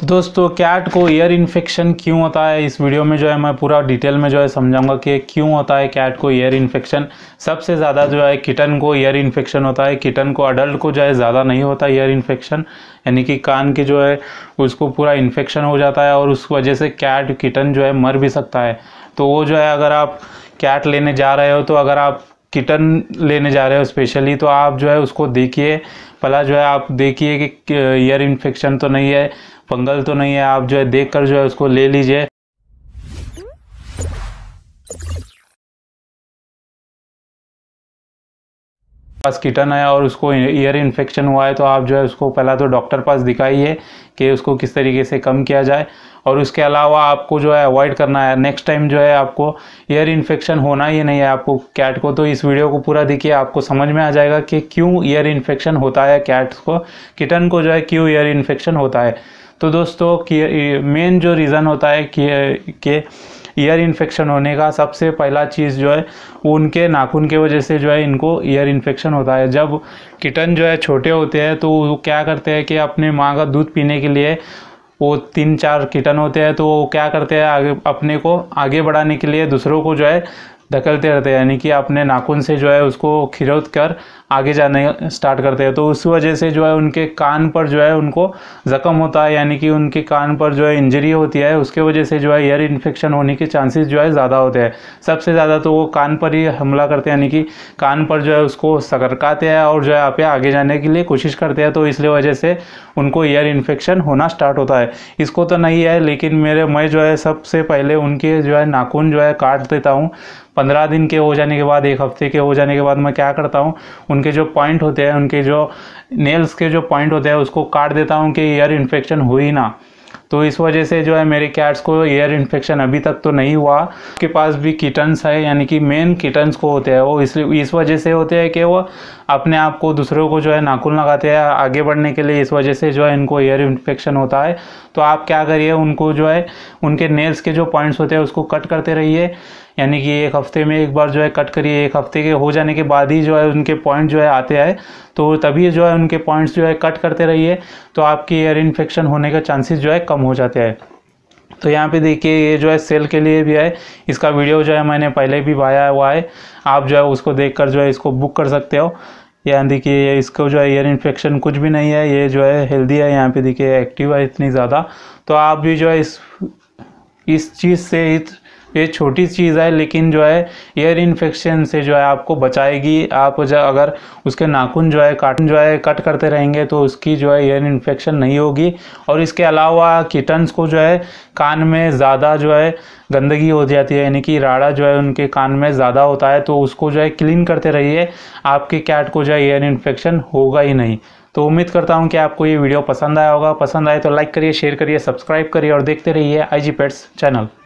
तो दोस्तों कैट को ईयर इन्फेक्शन क्यों होता है इस वीडियो में जो है मैं पूरा डिटेल में जो है समझाऊंगा कि क्यों होता है कैट को ईयर इन्फेक्शन सबसे ज़्यादा जो है किटन को ईयर इन्फेक्शन होता है किटन को अडल्ट को जो है ज़्यादा नहीं होता ईयर इन्फेक्शन यानी कि कान के जो है उसको पूरा इन्फेक्शन हो जाता है और उस वजह से कैट किटन जो है मर भी सकता है तो वो जो है अगर आप कैट लेने जा रहे हो तो अगर आप किटन लेने जा रहे हो स्पेशली तो आप जो है उसको देखिए भला जो है आप देखिए कि ईयर इन्फेक्शन तो नहीं है फंगल तो नहीं है आप जो है देख कर जो है उसको ले लीजिए पास किटन है और उसको ईयर इन्फेक्शन हुआ है तो आप जो है उसको पहला तो डॉक्टर पास दिखाइए कि उसको किस तरीके से कम किया जाए और उसके अलावा आपको जो है अवॉइड करना है नेक्स्ट टाइम जो है आपको ईयर इन्फेक्शन होना ही नहीं है आपको कैट को तो इस वीडियो को पूरा देखिए आपको समझ में आ जाएगा कि क्यों ईयर इन्फेक्शन होता है कैट्स को किटन को जो है क्यों ईयर इन्फेक्शन होता है तो दोस्तों मेन जो रीज़न होता है कि के ईयर इन्फेक्शन होने का सबसे पहला चीज़ जो है उनके नाखून के वजह से जो है इनको ईयर इन्फेक्शन होता है जब किटन जो है छोटे होते हैं तो वो क्या करते हैं कि अपने माँ का दूध पीने के लिए वो तीन चार कीटन होते हैं तो वो क्या करते हैं आगे अपने को आगे बढ़ाने के लिए दूसरों को जो है धकलते रहते हैं यानी कि अपने नाखून से जो है उसको खिरोद कर आगे जाने स्टार्ट करते हैं तो उस वजह से जो है उनके कान पर जो है उनको ज़ख़म होता है यानी कि उनके कान पर जो है इंजरी होती है उसके वजह से जो है ईयर इन्फेक्शन होने के चांसेस जो है ज़्यादा होते हैं सबसे ज़्यादा तो वो कान पर ही हमला करते हैं यानी कि कान पर जो है उसको सकरकाते हैं और जो है आप आगे जाने के लिए कोशिश करते हैं तो इसलिए वजह से उनको ईयर इन्फेक्शन होना स्टार्ट होता है इसको तो नहीं है लेकिन मेरे मैं जो है सबसे पहले उनके जो है नाखून जो है काट देता हूँ पंद्रह दिन के हो जाने के बाद एक हफ्ते के हो जाने के बाद मैं क्या करता हूँ उनके जो पॉइंट होते हैं उनके जो नेल्स के जो पॉइंट होते हैं उसको काट देता हूँ कि ईयर इन्फेक्शन हुई ना तो इस वजह से जो है मेरे कैट्स को एयर इन्फेक्शन अभी तक तो नहीं हुआ के पास भी किटन्स है यानी कि मेन किटन्स को होते हैं वो इसलिए इस वजह से होते हैं कि वो अपने आप को दूसरों को जो है नाखून लगाते हैं आगे बढ़ने के लिए इस वजह से जो है इनको एयर इन्फेक्शन होता है तो आप क्या करिए उनको जो है उनके नेल्स के जो पॉइंट्स होते हैं उसको कट करते रहिए यानी कि एक हफ्ते में एक बार जो है कट करिए एक हफ्ते के हो जाने के बाद ही जो है उनके पॉइंट जो है आते हैं तो तभी जो है उनके पॉइंट्स जो है कट करते रहिए तो आपकी एयर इन्फेक्शन होने का चांसेस जो है कम कम हो जाते हैं तो यहाँ पे देखिए ये जो है सेल के लिए भी है इसका वीडियो जो है मैंने पहले भी पाया हुआ है आप जो है उसको देख जो है इसको बुक कर सकते हो यहाँ देखिए इसको जो है ईयर इन्फेक्शन कुछ भी नहीं है ये जो है हेल्दी है यहाँ पे देखिए एक्टिव है इतनी ज़्यादा तो आप भी जो है इस इस चीज़ से इस ये छोटी चीज़ है लेकिन जो है एयर इन्फेक्शन से जो है आपको बचाएगी आप जो अगर उसके नाखून जो है काटन जो है कट करते रहेंगे तो उसकी जो है एयर इन्फेक्शन नहीं होगी और इसके अलावा किटन्स को जो है कान में ज़्यादा जो है गंदगी हो जाती है यानी कि राड़ा जो है उनके कान में ज़्यादा होता है तो उसको जो है क्लीन करते रहिए आपके कैट को जो है एयर इन्फेक्शन होगा ही नहीं तो उम्मीद करता हूँ कि आपको ये वीडियो पसंद आया होगा पसंद आए तो लाइक करिए शेयर करिए सब्सक्राइब करिए और देखते रहिए आई जी पेट्स चैनल